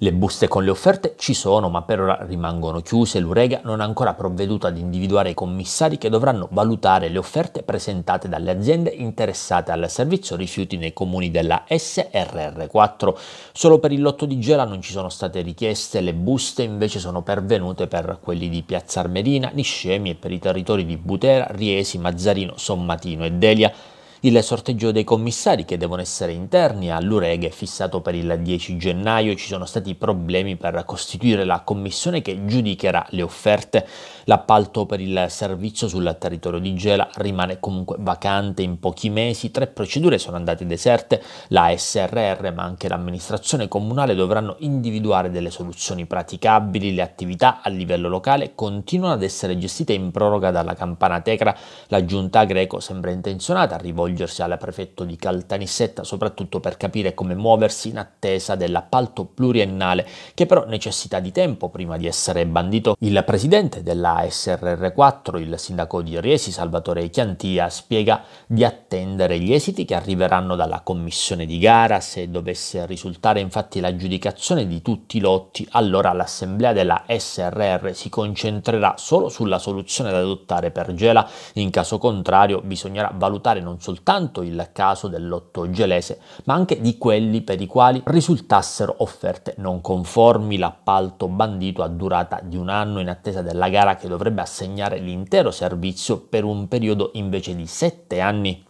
Le buste con le offerte ci sono, ma per ora rimangono chiuse. L'Urega non ha ancora provveduto ad individuare i commissari che dovranno valutare le offerte presentate dalle aziende interessate al servizio rifiuti nei comuni della SRR4. Solo per il lotto di Gela non ci sono state richieste, le buste invece sono pervenute per quelli di Piazza Armerina, Niscemi e per i territori di Butera, Riesi, Mazzarino, Sommatino e Delia. Il sorteggio dei commissari che devono essere interni all'UREG è fissato per il 10 gennaio, ci sono stati problemi per costituire la commissione che giudicherà le offerte. L'appalto per il servizio sul territorio di Gela rimane comunque vacante in pochi mesi, tre procedure sono andate deserte, la SRR ma anche l'amministrazione comunale dovranno individuare delle soluzioni praticabili, le attività a livello locale continuano ad essere gestite in proroga dalla campana Tecra, la giunta greco sembra intenzionata a rivolgere rivolgersi alla prefetto di Caltanissetta, soprattutto per capire come muoversi in attesa dell'appalto pluriennale, che però necessita di tempo prima di essere bandito. Il presidente della SRR4, il sindaco di Riesi, Salvatore Chiantia, spiega di attendere gli esiti che arriveranno dalla commissione di gara. Se dovesse risultare infatti l'aggiudicazione di tutti i lotti, allora l'assemblea della SRR si concentrerà solo sulla soluzione da adottare per Gela. In caso contrario bisognerà valutare non soltanto soltanto il caso dell'otto gelese, ma anche di quelli per i quali risultassero offerte non conformi l'appalto bandito a durata di un anno in attesa della gara che dovrebbe assegnare l'intero servizio per un periodo invece di sette anni